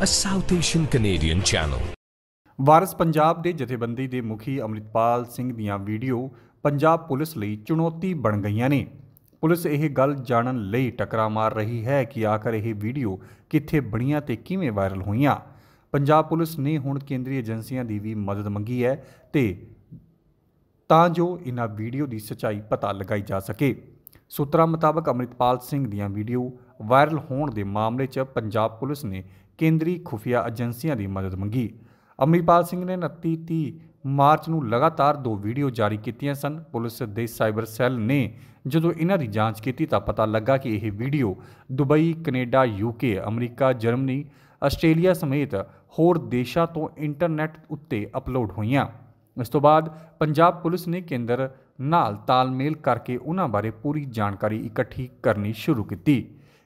a South Asian Canadian channel. ਵਾਰਸ ਪੰਜਾਬ ਦੇ ਜਥੇਬੰਦੀ ਦੇ ਮੁਖੀ ਅਮਰਿਤਪਾਲ ਸਿੰਘ ਦੀਆਂ ਵੀਡੀਓ ਪੰਜਾਬ ਪੁਲਿਸ ਲਈ ਚੁਣੌਤੀ ਬਣ ਗਈਆਂ ਨੇ ਪੁਲਿਸ ਇਹ ਗੱਲ ਜਾਣਨ ਲਈ ਟਕਰਾ ਮਾਰ ਰਹੀ ਹੈ ਕਿ ਆਖਰ ਇਹ ਵੀਡੀਓ ਕਿੱਥੇ ਬਣੀਆਂ ਤੇ ਕਿਵੇਂ ਵਾਇਰਲ ਹੋਈਆਂ ਪੰਜਾਬ ਪੁਲਿਸ ਨੇ ਹੁਣ ਕੇਂਦਰੀ ਏਜੰਸੀਆਂ ਦੀ ਵੀ ਮਦਦ ਮੰਗੀ ਹੈ ਤੇ ਤਾਂ ਜੋ ਇਹਨਾਂ ਵੀਡੀਓ ਦੀ ਸਚਾਈ ਪਤਾ ਲਗਾਈ ਜਾ ਸਕੇ ਸੂਤਰਾਂ ਮੁਤਾਬਕ ਅਮਰਿਤਪਾਲ ਸਿੰਘ ਦੀਆਂ ਵੀਡੀਓ ਵਾਇਰਲ ਹੋਣ ਦੇ ਮਾਮਲੇ 'ਚ ਪੰਜਾਬ ਪੁਲਿਸ ਨੇ ਕੇਂਦਰੀ ਖੁਫੀਆ ਏਜੰਸੀਆਂ ਦੀ ਮਦਦ ਮੰਗੀ ਅਮਰੀਪਾਲ ਸਿੰਘ ਨੇ 29 30 ਮਾਰਚ ਨੂੰ ਲਗਾਤਾਰ ਦੋ ਵੀਡੀਓ ਜਾਰੀ ਕੀਤੀਆਂ ਸਨ ਪੁਲਿਸ ਦੇ ਸਾਈਬਰ ਸੈੱਲ ਨੇ ਜਦੋਂ ਇਹਨਾਂ ਦੀ ਜਾਂਚ ਕੀਤੀ ਤਾਂ ਪਤਾ ਲੱਗਾ ਕਿ ਇਹ ਵੀਡੀਓ ਦੁਬਈ ਕੈਨੇਡਾ ਯੂਕੇ ਅਮਰੀਕਾ ਜਰਮਨੀ ਆਸਟ੍ਰੇਲੀਆ ਸਮੇਤ ਹੋਰ ਦੇਸ਼ਾਂ ਤੋਂ ਇੰਟਰਨੈਟ ਉੱਤੇ ਅਪਲੋਡ ਹੋਈਆਂ ਇਸ ਤੋਂ ਬਾਅਦ ਪੰਜਾਬ ਪੁਲਿਸ ਨੇ ਕੇਂਦਰ ਨਾਲ ਤਾਲਮੇਲ ਕਰਕੇ ਉਹਨਾਂ ਬਾਰੇ ਪੂਰੀ ਜਾਣਕਾਰੀ ਇਕੱਠੀ ਕਰਨੀ ਸ਼ੁਰੂ ਕੀਤੀ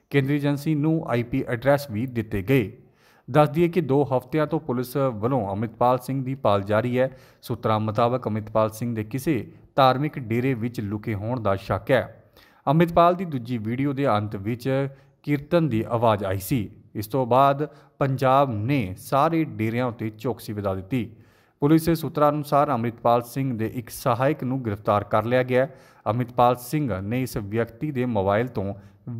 ਕੇਂਦਰੀ ਏਜੰਸੀ ਨੂੰ ਆਈਪੀ ਐਡਰੈਸ ਵੀ ਦਿੱਤੇ ਗਏ ਦੱਸ ਦਈਏ ਕਿ 2 ਹਫ਼ਤਿਆਂ ਤੋਂ ਪੁਲਿਸ ਵੱਲੋਂ ਅਮਿਤਪਾਲ ਸਿੰਘ ਦੀ ਪਾਲ ਜਾਰੀ ਹੈ ਸੂਤਰਾਂ ਮੁਤਾਬਕ ਅਮਿਤਪਾਲ ਸਿੰਘ ਦੇ ਕਿਸੇ ਧਾਰਮਿਕ ਡੇਰੇ ਵਿੱਚ ਲੁਕੇ ਹੋਣ ਦਾ ਸ਼ੱਕ ਹੈ ਅਮਿਤਪਾਲ ਦੀ ਦੂਜੀ ਵੀਡੀਓ ਦੇ ਅੰਤ ਵਿੱਚ ਕੀਰਤਨ ਦੀ ਆਵਾਜ਼ ਆਈ ਸੀ ਇਸ ਤੋਂ ਬਾਅਦ ਪੰਜਾਬ ਨੇ ਸਾਰੇ ਡੇਰਿਆਂ ਉੱਤੇ ਚੌਕਸੀ ਵਧਾ ਦਿੱਤੀ ਪੁਲਿਸ ਦੇ ਸੂਤਰਾਂ ਅਨੁਸਾਰ ਅਮਰਿਤਪਾਲ ਸਿੰਘ ਦੇ ਇੱਕ ਸਹਾਇਕ ਨੂੰ ਗ੍ਰਿਫਤਾਰ ਕਰ ਲਿਆ ਗਿਆ ਅਮਿਤਪਾਲ ਸਿੰਘ ਨੇ ਇਸ ਵਿਅਕਤੀ ਦੇ ਮੋਬਾਈਲ ਤੋਂ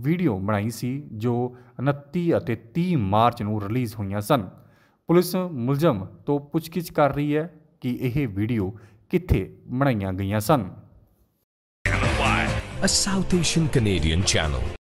ਵੀਡੀਓ ਬਣਾਈ ਸੀ ਜੋ 29 ਅਤੇ 30 ਮਾਰਚ ਨੂੰ ਰਿਲੀਜ਼ ਹੋਈਆਂ ਸਨ ਪੁਲਿਸ ਮੁਲਜ਼ਮ ਤੋਂ ਪੁੱਛਗਿੱਛ ਕਰ ਰਹੀ ਹੈ ਕਿ ਇਹ ਵੀਡੀਓ ਕਿੱਥੇ ਬਣਾਈਆਂ ਗਈਆਂ ਸਨ A South Asian Canadian channel